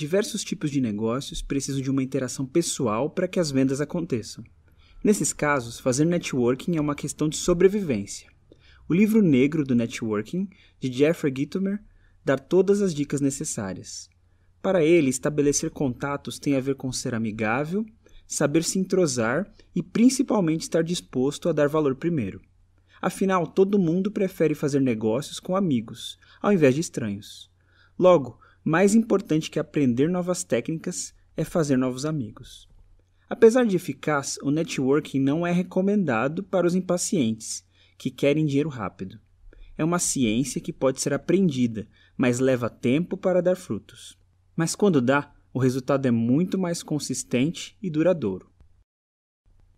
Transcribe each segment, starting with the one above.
Diversos tipos de negócios precisam de uma interação pessoal para que as vendas aconteçam. Nesses casos, fazer networking é uma questão de sobrevivência. O livro negro do networking, de Jeffrey Gitomer, dá todas as dicas necessárias. Para ele, estabelecer contatos tem a ver com ser amigável, saber se entrosar e principalmente estar disposto a dar valor primeiro. Afinal, todo mundo prefere fazer negócios com amigos, ao invés de estranhos. Logo, mais importante que aprender novas técnicas é fazer novos amigos. Apesar de eficaz, o networking não é recomendado para os impacientes, que querem dinheiro rápido. É uma ciência que pode ser aprendida, mas leva tempo para dar frutos. Mas quando dá, o resultado é muito mais consistente e duradouro.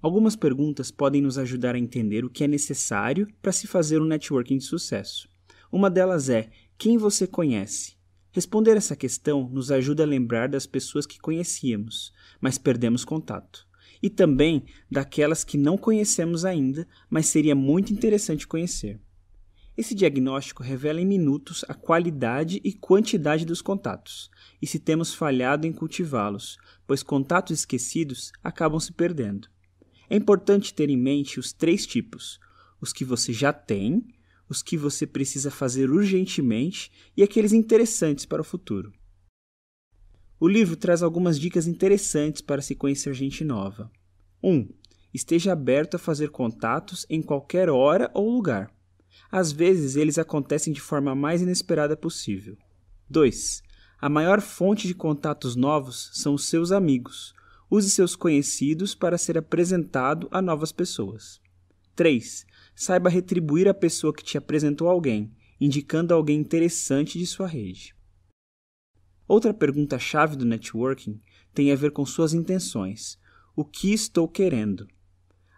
Algumas perguntas podem nos ajudar a entender o que é necessário para se fazer um networking de sucesso. Uma delas é: quem você conhece? Responder essa questão nos ajuda a lembrar das pessoas que conhecíamos, mas perdemos contato, e também daquelas que não conhecemos ainda, mas seria muito interessante conhecer. Esse diagnóstico revela em minutos a qualidade e quantidade dos contatos, e se temos falhado em cultivá-los, pois contatos esquecidos acabam se perdendo. É importante ter em mente os três tipos: os que você já tem, os que você precisa fazer urgentemente e aqueles interessantes para o futuro. O livro traz algumas dicas interessantes para se conhecer gente nova. 1. Um, esteja aberto a fazer contatos em qualquer hora ou lugar. Às vezes, eles acontecem de forma mais inesperada possível. 2. A maior fonte de contatos novos são os seus amigos. Use seus conhecidos para ser apresentado a novas pessoas. 3 saiba retribuir a pessoa que te apresentou alguém, indicando alguém interessante de sua rede. Outra pergunta-chave do networking tem a ver com suas intenções. O que estou querendo?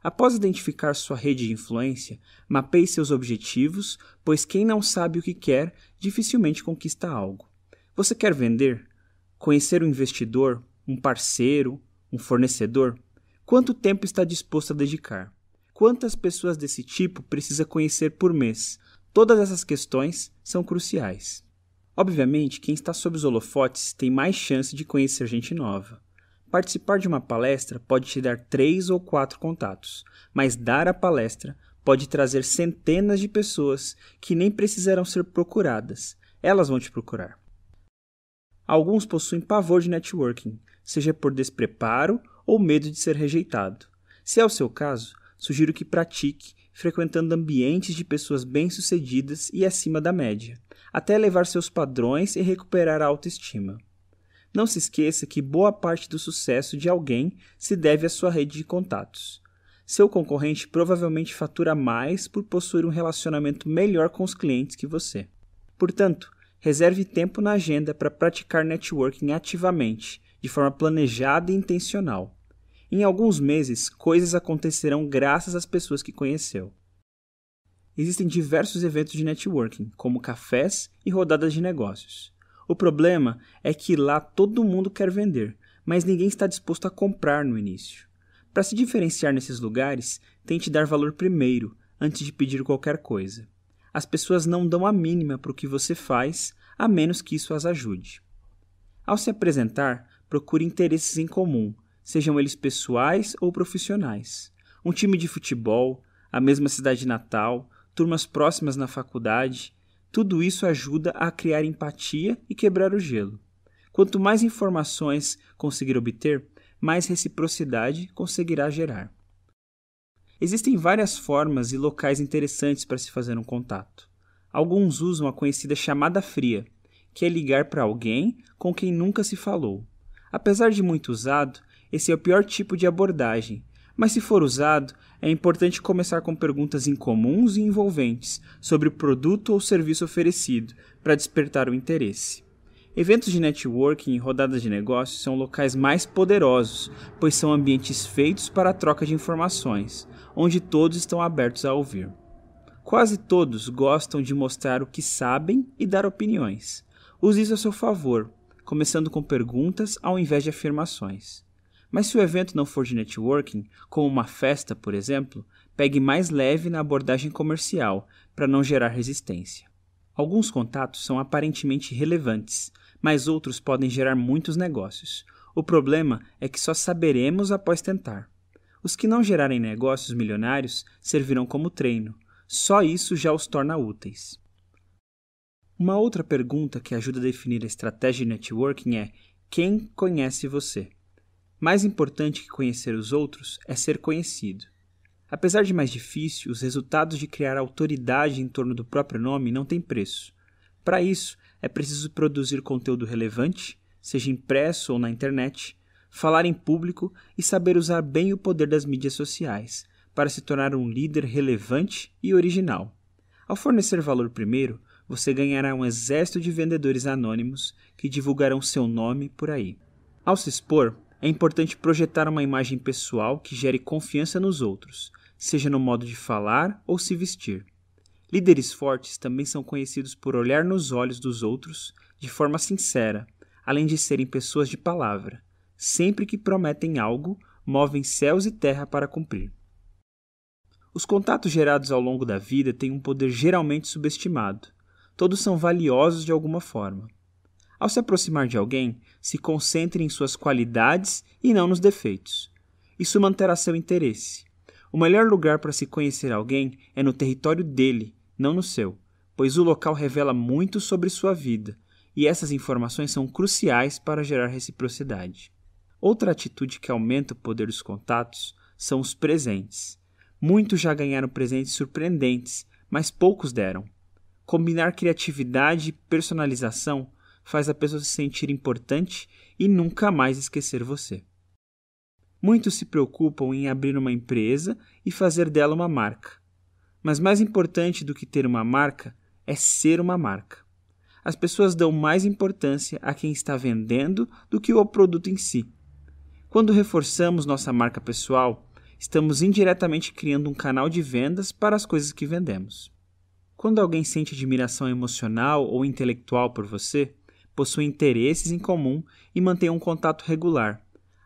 Após identificar sua rede de influência, mapeie seus objetivos, pois quem não sabe o que quer dificilmente conquista algo. Você quer vender? Conhecer um investidor? Um parceiro? Um fornecedor? Quanto tempo está disposto a dedicar? Quantas pessoas desse tipo precisa conhecer por mês? Todas essas questões são cruciais. Obviamente, quem está sob os holofotes tem mais chance de conhecer gente nova. Participar de uma palestra pode te dar três ou quatro contatos, mas dar a palestra pode trazer centenas de pessoas que nem precisarão ser procuradas, elas vão te procurar. Alguns possuem pavor de networking, seja por despreparo ou medo de ser rejeitado. Se é o seu caso, sugiro que pratique, frequentando ambientes de pessoas bem-sucedidas e acima da média, até elevar seus padrões e recuperar a autoestima. Não se esqueça que boa parte do sucesso de alguém se deve à sua rede de contatos. Seu concorrente provavelmente fatura mais por possuir um relacionamento melhor com os clientes que você. Portanto, reserve tempo na agenda para praticar networking ativamente, de forma planejada e intencional. Em alguns meses, coisas acontecerão graças às pessoas que conheceu. Existem diversos eventos de networking, como cafés e rodadas de negócios. O problema é que lá todo mundo quer vender, mas ninguém está disposto a comprar no início. Para se diferenciar nesses lugares, tente dar valor primeiro, antes de pedir qualquer coisa. As pessoas não dão a mínima para o que você faz, a menos que isso as ajude. Ao se apresentar, procure interesses em comum sejam eles pessoais ou profissionais. Um time de futebol, a mesma cidade natal, turmas próximas na faculdade, tudo isso ajuda a criar empatia e quebrar o gelo. Quanto mais informações conseguir obter, mais reciprocidade conseguirá gerar. Existem várias formas e locais interessantes para se fazer um contato. Alguns usam a conhecida chamada fria, que é ligar para alguém com quem nunca se falou. Apesar de muito usado, esse é o pior tipo de abordagem, mas se for usado, é importante começar com perguntas incomuns e envolventes sobre o produto ou serviço oferecido, para despertar o interesse. Eventos de networking e rodadas de negócios são locais mais poderosos, pois são ambientes feitos para a troca de informações, onde todos estão abertos a ouvir. Quase todos gostam de mostrar o que sabem e dar opiniões. Use isso a seu favor, começando com perguntas ao invés de afirmações. Mas se o evento não for de networking, como uma festa, por exemplo, pegue mais leve na abordagem comercial, para não gerar resistência. Alguns contatos são aparentemente relevantes, mas outros podem gerar muitos negócios. O problema é que só saberemos após tentar. Os que não gerarem negócios milionários servirão como treino. Só isso já os torna úteis. Uma outra pergunta que ajuda a definir a estratégia de networking é: quem conhece você? Mais importante que conhecer os outros é ser conhecido. Apesar de mais difícil, os resultados de criar autoridade em torno do próprio nome não têm preço. Para isso, é preciso produzir conteúdo relevante, seja impresso ou na internet, falar em público e saber usar bem o poder das mídias sociais para se tornar um líder relevante e original. Ao fornecer valor primeiro, você ganhará um exército de vendedores anônimos que divulgarão seu nome por aí. Ao se expor, é importante projetar uma imagem pessoal que gere confiança nos outros, seja no modo de falar ou se vestir. Líderes fortes também são conhecidos por olhar nos olhos dos outros de forma sincera, além de serem pessoas de palavra. Sempre que prometem algo, movem céus e terra para cumprir. Os contatos gerados ao longo da vida têm um poder geralmente subestimado. Todos são valiosos de alguma forma. Ao se aproximar de alguém, se concentre em suas qualidades e não nos defeitos. Isso manterá seu interesse. O melhor lugar para se conhecer alguém é no território dele, não no seu, pois o local revela muito sobre sua vida, e essas informações são cruciais para gerar reciprocidade. Outra atitude que aumenta o poder dos contatos são os presentes. Muitos já ganharam presentes surpreendentes, mas poucos deram. Combinar criatividade e personalização faz a pessoa se sentir importante e nunca mais esquecer você. Muitos se preocupam em abrir uma empresa e fazer dela uma marca. Mas mais importante do que ter uma marca é ser uma marca. As pessoas dão mais importância a quem está vendendo do que ao produto em si. Quando reforçamos nossa marca pessoal, estamos indiretamente criando um canal de vendas para as coisas que vendemos. Quando alguém sente admiração emocional ou intelectual por você, possuem interesses em comum e mantêm um contato regular.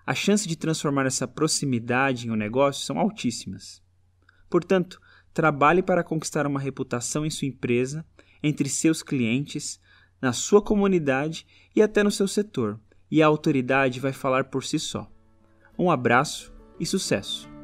A chance de transformar essa proximidade em um negócio são altíssimas. Portanto, trabalhe para conquistar uma reputação em sua empresa, entre seus clientes, na sua comunidade e até no seu setor, e a autoridade vai falar por si só. Um abraço e sucesso!